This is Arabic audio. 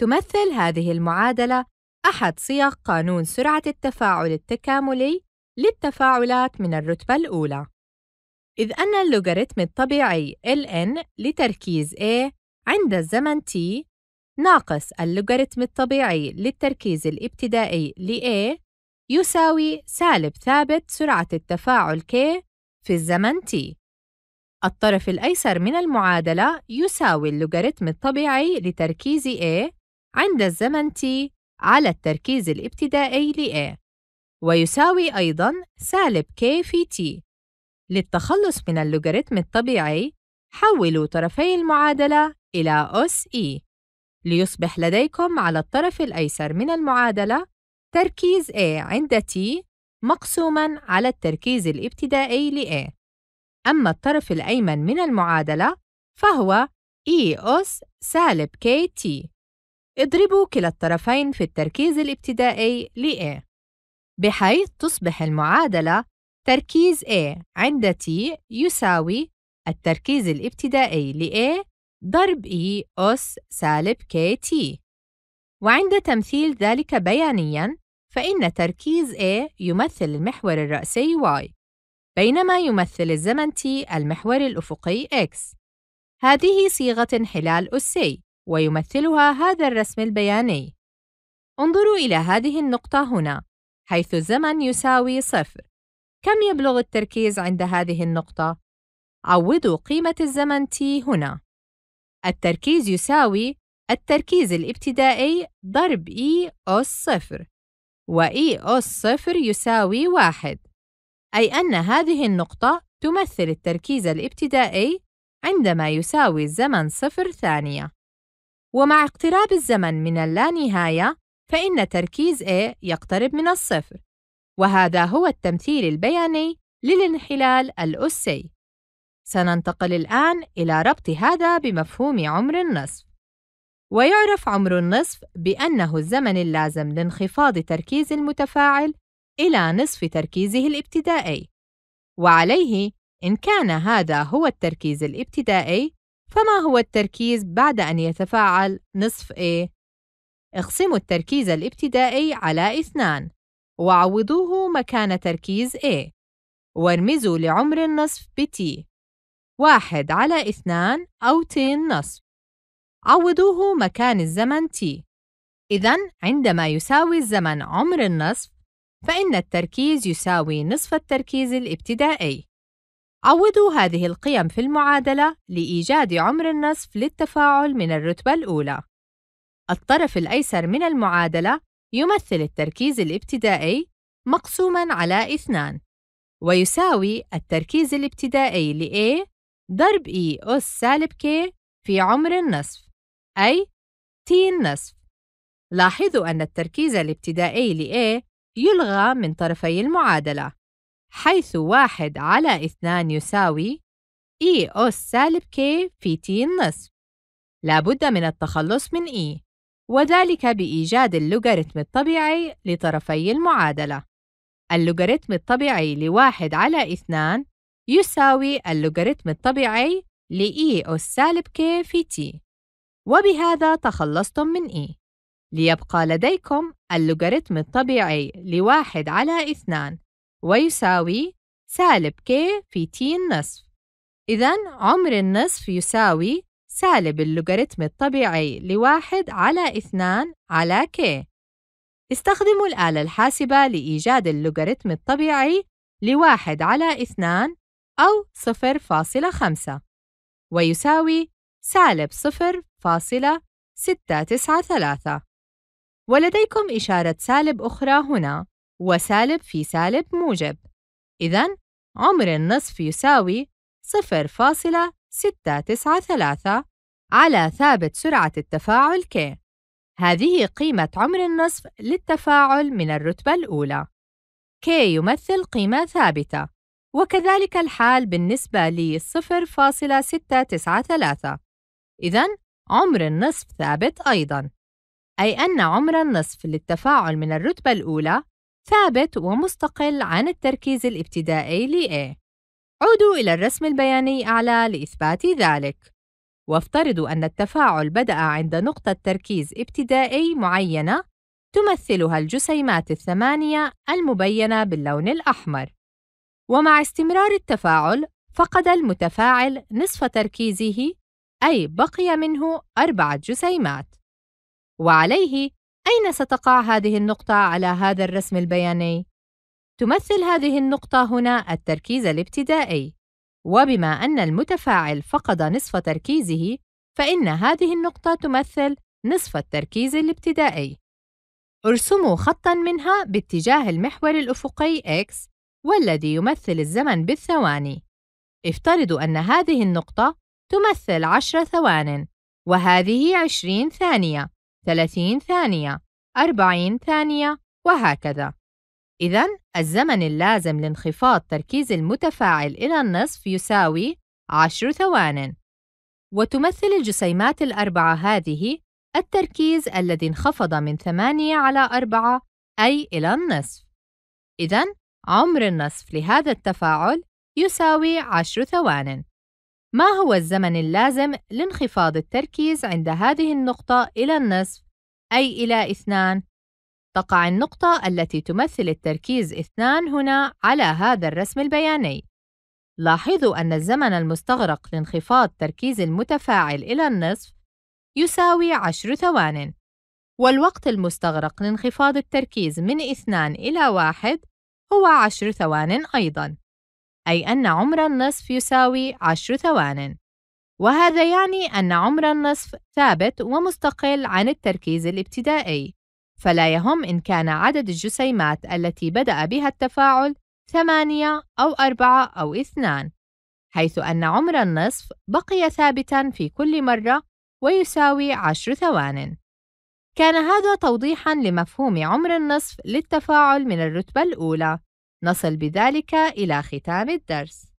تمثل هذه المعادلة أحد صيغ قانون سرعة التفاعل التكاملي للتفاعلات من الرتبة الأولى إذ أن اللوغاريتم الطبيعي ln لتركيز A عند الزمن t ناقص اللوغاريتم الطبيعي للتركيز الابتدائي ل A يساوي سالب ثابت سرعة التفاعل k في الزمن t الطرف الأيسر من المعادلة يساوي اللوغاريتم الطبيعي لتركيز A عند الزمن t على التركيز الابتدائي ل A ويساوي أيضاً سالب k في t للتخلص من اللوغاريتم الطبيعي حولوا طرفي المعادلة إلى أس E ليصبح لديكم على الطرف الأيسر من المعادلة تركيز A عند T مقسوماً على التركيز الابتدائي ل A أما الطرف الأيمن من المعادلة فهو E أس سالب KT اضربوا كلا الطرفين في التركيز الابتدائي لـ A بحيث تصبح المعادلة تركيز A عند T يساوي التركيز الابتدائي لـ A ضرب E أس سالب KT وعند تمثيل ذلك بيانياً فإن تركيز A يمثل المحور الرأسي Y بينما يمثل الزمن T المحور الأفقي X هذه صيغة انحلال أسي ويمثلها هذا الرسم البياني انظروا إلى هذه النقطة هنا حيث الزمن يساوي صفر كم يبلغ التركيز عند هذه النقطة؟ عوضوا قيمة الزمن t هنا التركيز يساوي التركيز الابتدائي ضرب e أس صفر و e أس صفر يساوي واحد أي أن هذه النقطة تمثل التركيز الابتدائي عندما يساوي الزمن صفر ثانية ومع اقتراب الزمن من اللانهاية فإن تركيز A يقترب من الصفر وهذا هو التمثيل البياني للانحلال الأسي سننتقل الآن إلى ربط هذا بمفهوم عمر النصف ويعرف عمر النصف بأنه الزمن اللازم لانخفاض تركيز المتفاعل إلى نصف تركيزه الابتدائي وعليه إن كان هذا هو التركيز الابتدائي فما هو التركيز بعد أن يتفاعل نصف A؟ اقسموا التركيز الابتدائي على اثنان وعوضوه مكان تركيز A وارمزوا لعمر النصف بـ T واحد على اثنان أو T النصف عوضوه مكان الزمن T إذا عندما يساوي الزمن عمر النصف فإن التركيز يساوي نصف التركيز الابتدائي عوضوا هذه القيم في المعادلة لإيجاد عمر النصف للتفاعل من الرتبة الأولى. الطرف الأيسر من المعادلة يمثل التركيز الابتدائي مقسومًا على 2 ويساوي التركيز الابتدائي لـ A ضرب E أس سالب K في عمر النصف، أي T النصف. لاحظوا أن التركيز الابتدائي لـ A يلغى من طرفي المعادلة. حيث واحد على اثنان يساوي إي e أس سالب ك في تي النصف لابد من التخلص من إي e، وذلك بإيجاد اللوغاريتم الطبيعي لطرفي المعادلة اللوغاريتم الطبيعي لواحد على اثنان يساوي اللوغاريتم الطبيعي لإي e أس سالب ك في تي وبهذا تخلصتم من إي ليبقى لديكم اللوغاريتم الطبيعي لواحد على اثنان ويساوي سالب ك في t النصف إذا عمر النصف يساوي سالب اللوغاريتم الطبيعي لواحد على اثنان على ك استخدموا الآلة الحاسبة لإيجاد اللوغاريتم الطبيعي لواحد على اثنان أو صفر فاصلة خمسة ويساوي سالب صفر فاصلة ستة تسعة ثلاثة ولديكم إشارة سالب أخرى هنا وسالب في سالب موجب إذا عمر النصف يساوي 0.693 على ثابت سرعة التفاعل K هذه قيمة عمر النصف للتفاعل من الرتبة الأولى K يمثل قيمة ثابتة وكذلك الحال بالنسبة ل 0.693 إذا عمر النصف ثابت أيضاً أي أن عمر النصف للتفاعل من الرتبة الأولى ثابت ومستقل عن التركيز الابتدائي لA. عودوا إلى الرسم البياني أعلى لإثبات ذلك. وافترضوا أن التفاعل بدأ عند نقطة تركيز ابتدائي معينة تمثلها الجسيمات الثمانية المبينة باللون الأحمر. ومع استمرار التفاعل، فقد المتفاعل نصف تركيزه، أي بقي منه أربعة جسيمات. وعليه أين ستقع هذه النقطة على هذا الرسم البياني؟ تمثل هذه النقطة هنا التركيز الابتدائي، وبما أن المتفاعل فقد نصف تركيزه، فإن هذه النقطة تمثل نصف التركيز الابتدائي. ارسموا خطًا منها باتجاه المحور الأفقي X والذي يمثل الزمن بالثواني. افترضوا أن هذه النقطة تمثل 10 ثوانٍ، وهذه 20 ثانية، 30 ثانية 40 ثانية وهكذا إذا الزمن اللازم لانخفاض تركيز المتفاعل إلى النصف يساوي 10 ثوان وتمثل الجسيمات الأربعة هذه التركيز الذي انخفض من 8 على 4 أي إلى النصف إذا عمر النصف لهذا التفاعل يساوي 10 ثوانٍ ما هو الزمن اللازم لانخفاض التركيز عند هذه النقطة إلى النصف أي إلى اثنان؟ تقع النقطة التي تمثل التركيز اثنان هنا على هذا الرسم البياني لاحظوا أن الزمن المستغرق لانخفاض تركيز المتفاعل إلى النصف يساوي عشر ثوان والوقت المستغرق لانخفاض التركيز من اثنان إلى واحد هو عشر ثوان أيضاً أي أن عمر النصف يساوي عشر ثوان وهذا يعني أن عمر النصف ثابت ومستقل عن التركيز الابتدائي فلا يهم إن كان عدد الجسيمات التي بدأ بها التفاعل ثمانية أو أربعة أو اثنان حيث أن عمر النصف بقي ثابتاً في كل مرة ويساوي عشر ثوانٍ كان هذا توضيحاً لمفهوم عمر النصف للتفاعل من الرتبة الأولى نصل بذلك إلى ختام الدرس